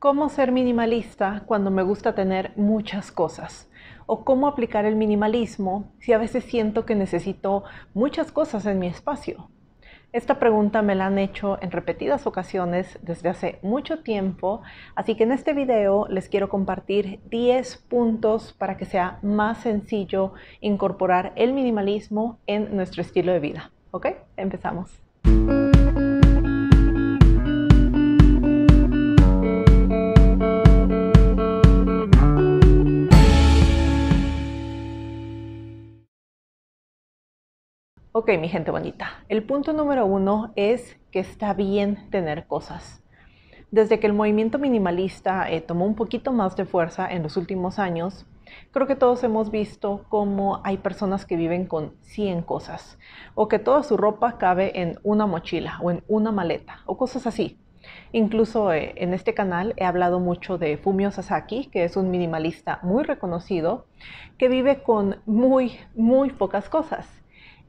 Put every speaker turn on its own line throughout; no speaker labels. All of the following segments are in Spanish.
¿Cómo ser minimalista cuando me gusta tener muchas cosas? ¿O cómo aplicar el minimalismo si a veces siento que necesito muchas cosas en mi espacio? Esta pregunta me la han hecho en repetidas ocasiones desde hace mucho tiempo, así que en este video les quiero compartir 10 puntos para que sea más sencillo incorporar el minimalismo en nuestro estilo de vida. ¿Ok? Empezamos. Ok, mi gente bonita, el punto número uno es que está bien tener cosas. Desde que el movimiento minimalista eh, tomó un poquito más de fuerza en los últimos años, creo que todos hemos visto cómo hay personas que viven con 100 cosas, o que toda su ropa cabe en una mochila o en una maleta, o cosas así. Incluso eh, en este canal he hablado mucho de Fumio Sasaki, que es un minimalista muy reconocido, que vive con muy, muy pocas cosas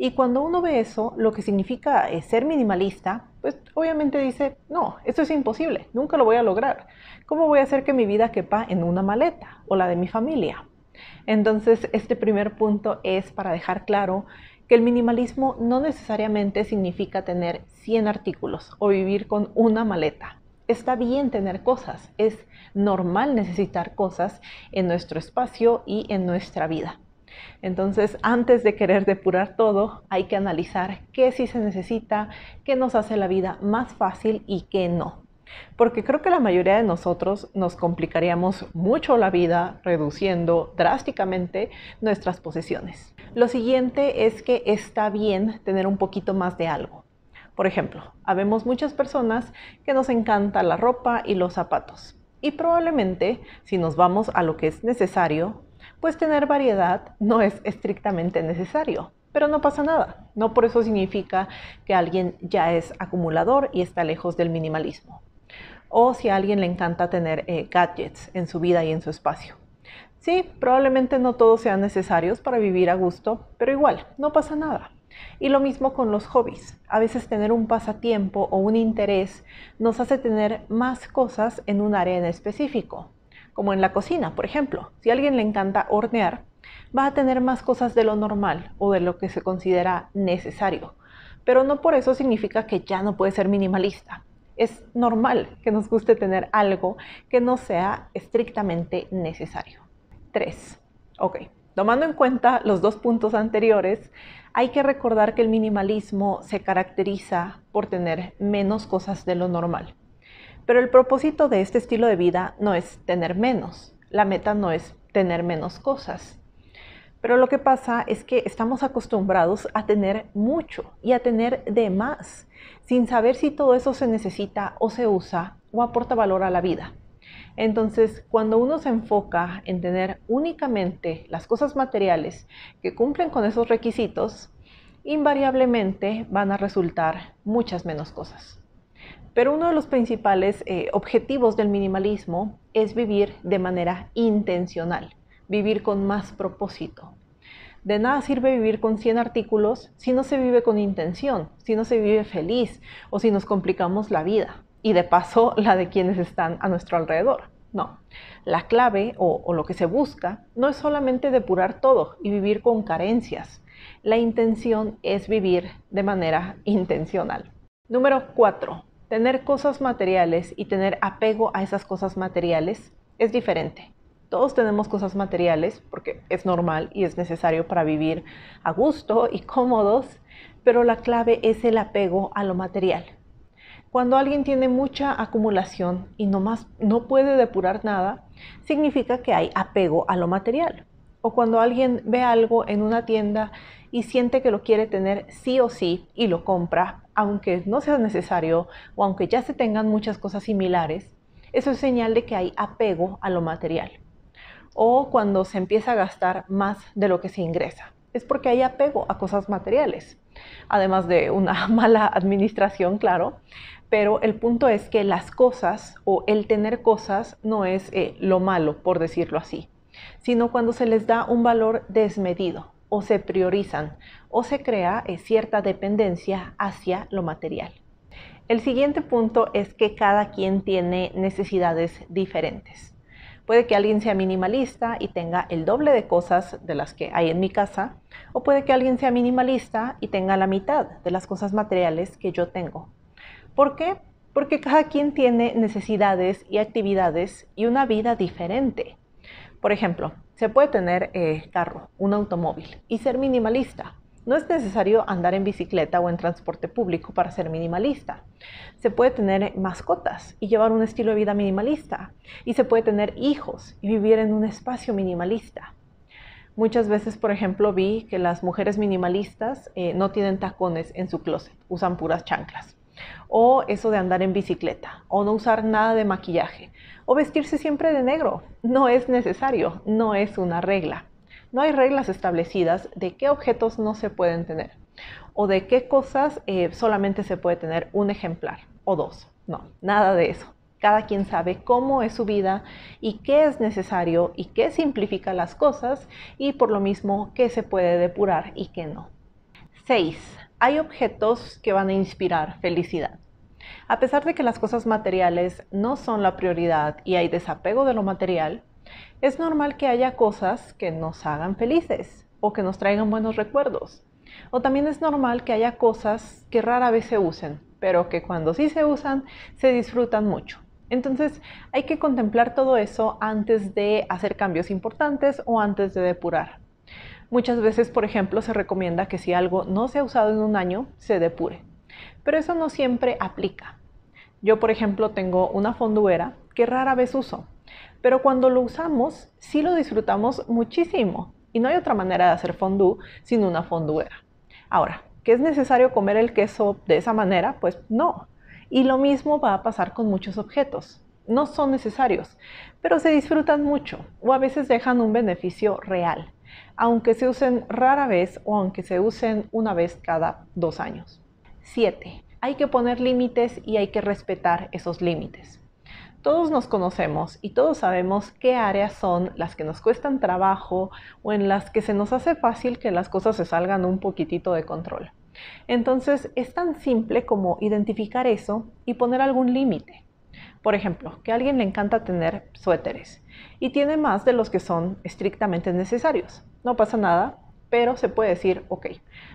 y cuando uno ve eso, lo que significa eh, ser minimalista, pues obviamente dice, no, esto es imposible, nunca lo voy a lograr. ¿Cómo voy a hacer que mi vida quepa en una maleta o la de mi familia? Entonces, este primer punto es para dejar claro que el minimalismo no necesariamente significa tener 100 artículos o vivir con una maleta. Está bien tener cosas, es normal necesitar cosas en nuestro espacio y en nuestra vida. Entonces, antes de querer depurar todo, hay que analizar qué sí se necesita, qué nos hace la vida más fácil y qué no. Porque creo que la mayoría de nosotros nos complicaríamos mucho la vida reduciendo drásticamente nuestras posesiones. Lo siguiente es que está bien tener un poquito más de algo. Por ejemplo, habemos muchas personas que nos encanta la ropa y los zapatos. Y probablemente, si nos vamos a lo que es necesario, pues tener variedad no es estrictamente necesario. Pero no pasa nada, no por eso significa que alguien ya es acumulador y está lejos del minimalismo. O si a alguien le encanta tener eh, gadgets en su vida y en su espacio. Sí, probablemente no todos sean necesarios para vivir a gusto, pero igual, no pasa nada. Y lo mismo con los hobbies. A veces tener un pasatiempo o un interés nos hace tener más cosas en un área en específico como en la cocina, por ejemplo. Si a alguien le encanta hornear, va a tener más cosas de lo normal o de lo que se considera necesario. Pero no por eso significa que ya no puede ser minimalista. Es normal que nos guste tener algo que no sea estrictamente necesario. 3. Ok, tomando en cuenta los dos puntos anteriores, hay que recordar que el minimalismo se caracteriza por tener menos cosas de lo normal. Pero el propósito de este estilo de vida no es tener menos, la meta no es tener menos cosas. Pero lo que pasa es que estamos acostumbrados a tener mucho y a tener de más, sin saber si todo eso se necesita o se usa o aporta valor a la vida. Entonces, cuando uno se enfoca en tener únicamente las cosas materiales que cumplen con esos requisitos, invariablemente van a resultar muchas menos cosas. Pero uno de los principales eh, objetivos del minimalismo es vivir de manera intencional, vivir con más propósito. De nada sirve vivir con 100 artículos si no se vive con intención, si no se vive feliz o si nos complicamos la vida y de paso la de quienes están a nuestro alrededor. No, la clave o, o lo que se busca no es solamente depurar todo y vivir con carencias. La intención es vivir de manera intencional. Número 4 Tener cosas materiales y tener apego a esas cosas materiales es diferente. Todos tenemos cosas materiales porque es normal y es necesario para vivir a gusto y cómodos, pero la clave es el apego a lo material. Cuando alguien tiene mucha acumulación y no, no puede depurar nada, significa que hay apego a lo material o cuando alguien ve algo en una tienda y siente que lo quiere tener sí o sí y lo compra, aunque no sea necesario o aunque ya se tengan muchas cosas similares, eso es señal de que hay apego a lo material. O cuando se empieza a gastar más de lo que se ingresa. Es porque hay apego a cosas materiales, además de una mala administración, claro. Pero el punto es que las cosas o el tener cosas no es eh, lo malo, por decirlo así sino cuando se les da un valor desmedido o se priorizan o se crea eh, cierta dependencia hacia lo material. El siguiente punto es que cada quien tiene necesidades diferentes. Puede que alguien sea minimalista y tenga el doble de cosas de las que hay en mi casa, o puede que alguien sea minimalista y tenga la mitad de las cosas materiales que yo tengo. ¿Por qué? Porque cada quien tiene necesidades y actividades y una vida diferente. Por ejemplo, se puede tener eh, carro, un automóvil y ser minimalista. No es necesario andar en bicicleta o en transporte público para ser minimalista. Se puede tener mascotas y llevar un estilo de vida minimalista. Y se puede tener hijos y vivir en un espacio minimalista. Muchas veces, por ejemplo, vi que las mujeres minimalistas eh, no tienen tacones en su closet, usan puras chanclas o eso de andar en bicicleta, o no usar nada de maquillaje, o vestirse siempre de negro. No es necesario, no es una regla. No hay reglas establecidas de qué objetos no se pueden tener, o de qué cosas eh, solamente se puede tener un ejemplar o dos. No, nada de eso. Cada quien sabe cómo es su vida y qué es necesario y qué simplifica las cosas y por lo mismo qué se puede depurar y qué no. 6 hay objetos que van a inspirar felicidad. A pesar de que las cosas materiales no son la prioridad y hay desapego de lo material, es normal que haya cosas que nos hagan felices o que nos traigan buenos recuerdos. O también es normal que haya cosas que rara vez se usen, pero que cuando sí se usan se disfrutan mucho. Entonces hay que contemplar todo eso antes de hacer cambios importantes o antes de depurar. Muchas veces, por ejemplo, se recomienda que si algo no se ha usado en un año, se depure. Pero eso no siempre aplica. Yo, por ejemplo, tengo una fonduera que rara vez uso, pero cuando lo usamos, sí lo disfrutamos muchísimo. Y no hay otra manera de hacer fondue sin una fonduera. Ahora, ¿que es necesario comer el queso de esa manera? Pues no. Y lo mismo va a pasar con muchos objetos. No son necesarios, pero se disfrutan mucho o a veces dejan un beneficio real aunque se usen rara vez o aunque se usen una vez cada dos años. 7. Hay que poner límites y hay que respetar esos límites. Todos nos conocemos y todos sabemos qué áreas son las que nos cuestan trabajo o en las que se nos hace fácil que las cosas se salgan un poquitito de control. Entonces es tan simple como identificar eso y poner algún límite. Por ejemplo, que a alguien le encanta tener suéteres y tiene más de los que son estrictamente necesarios. No pasa nada, pero se puede decir, ok,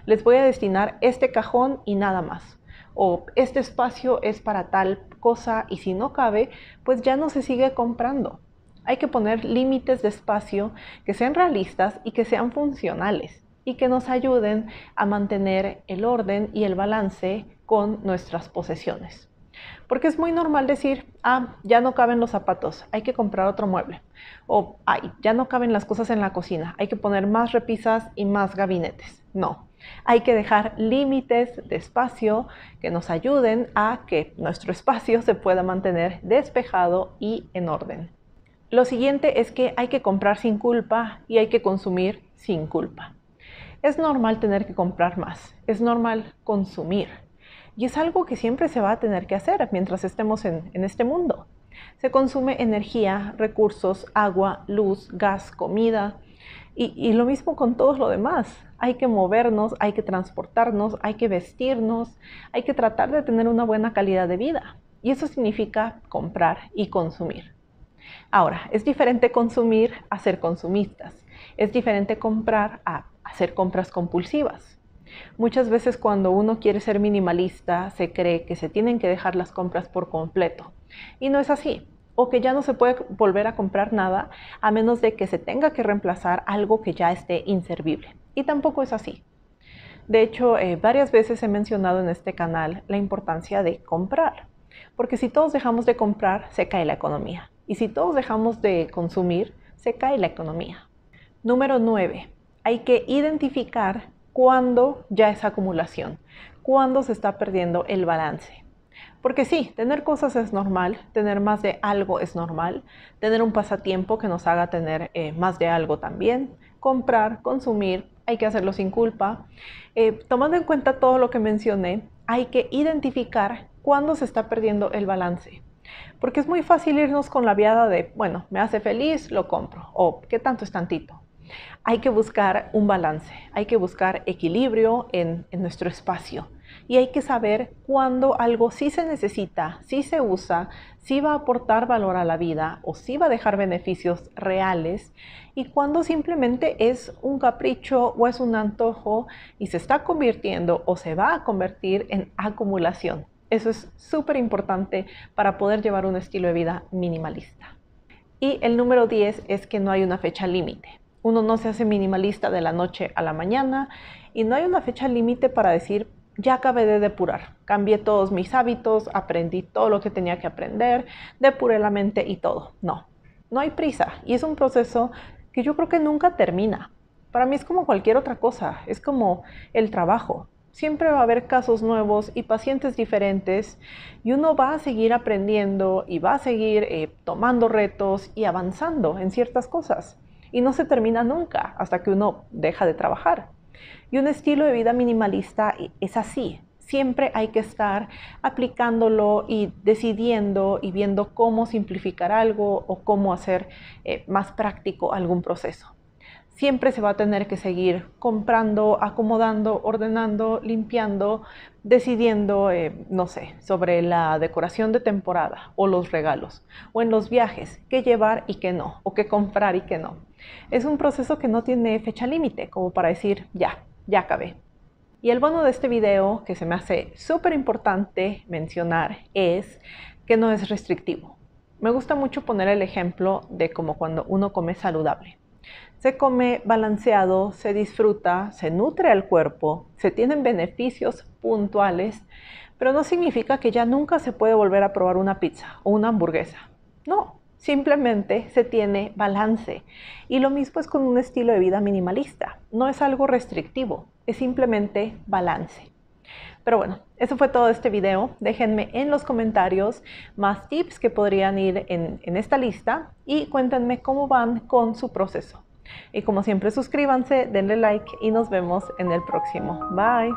les voy a destinar este cajón y nada más. O este espacio es para tal cosa y si no cabe, pues ya no se sigue comprando. Hay que poner límites de espacio que sean realistas y que sean funcionales y que nos ayuden a mantener el orden y el balance con nuestras posesiones. Porque es muy normal decir, ah, ya no caben los zapatos, hay que comprar otro mueble. O, ay, ya no caben las cosas en la cocina, hay que poner más repisas y más gabinetes. No, hay que dejar límites de espacio que nos ayuden a que nuestro espacio se pueda mantener despejado y en orden. Lo siguiente es que hay que comprar sin culpa y hay que consumir sin culpa. Es normal tener que comprar más, es normal consumir y es algo que siempre se va a tener que hacer mientras estemos en, este mundo. Se consume energía, recursos, agua, luz, gas, comida. Y, y, lo mismo con todos lo demás. Hay que movernos, hay que transportarnos, hay que vestirnos, hay que tratar de tener una buena calidad de vida. Y eso significa comprar y consumir. Ahora, es diferente consumir a ser consumistas. Es diferente comprar a hacer compras compulsivas. Muchas veces cuando uno quiere ser minimalista se cree que se tienen que dejar las compras por completo y no es así o que ya no se puede volver a comprar nada a menos de que se tenga que reemplazar algo que ya esté inservible. Y tampoco es así. De hecho, eh, varias veces he mencionado en este canal la importancia de comprar, porque si todos dejamos de comprar, se cae la economía. Y si todos dejamos de consumir, se cae la economía. Número 9. Hay que identificar cuándo ya es acumulación, cuándo se está perdiendo el balance. Porque sí, tener cosas es normal, tener más de algo es normal, tener un pasatiempo que nos haga tener eh, más de algo también, comprar, consumir, hay que hacerlo sin culpa. Eh, tomando en cuenta todo lo que mencioné, hay que identificar cuándo se está perdiendo el balance. Porque es muy fácil irnos con la viada de, bueno, me hace feliz, lo compro, o qué tanto es tantito. Hay que buscar un balance, hay que buscar equilibrio en, nuestro espacio y hay que saber cuándo algo sí se necesita, sí se usa, sí va a aportar valor a la vida o sí va a dejar beneficios reales y cuándo simplemente es un capricho o es un antojo y se está convirtiendo o se va a convertir en acumulación. Eso es súper importante para poder llevar un estilo de vida minimalista. Y el número 10 es que no hay una fecha límite. Uno no se hace minimalista de la noche a la mañana y no hay una fecha límite para decir, ya acabé de depurar, cambié todos mis hábitos, aprendí todo lo que tenía que aprender, depuré la mente y todo. No, no hay prisa y es un proceso que yo creo que nunca termina. Para mí es como cualquier otra cosa, es como el trabajo. Siempre va a haber casos nuevos y pacientes diferentes y uno va a seguir aprendiendo y va a seguir eh, tomando retos y avanzando en ciertas cosas y no se termina nunca hasta que uno deja de trabajar. Y un estilo de vida minimalista es así. Siempre hay que estar aplicándolo y decidiendo y viendo cómo simplificar algo o cómo hacer eh, más práctico algún proceso siempre se va a tener que seguir comprando, acomodando, ordenando, limpiando, decidiendo, eh, no sé, sobre la decoración de temporada o los regalos, o en los viajes, qué llevar y qué no, o qué comprar y qué no. Es un proceso que no tiene fecha límite, como para decir, ya, ya acabé. Y el bono de este video, que se me hace súper importante mencionar, es que no es restrictivo. Me gusta mucho poner el ejemplo de como cuando uno come saludable se come balanceado, se disfruta, se nutre al cuerpo, se tienen beneficios puntuales, pero no significa que ya nunca se puede volver a probar una pizza o una hamburguesa. No, simplemente se tiene balance. Y lo mismo es con un estilo de vida minimalista. No es algo restrictivo, es simplemente balance. Pero bueno, eso fue todo este video. Déjenme en los comentarios más tips que podrían ir en esta lista y cuéntenme cómo van con su proceso. Y como siempre suscríbanse, denle like y nos vemos en el próximo. Bye.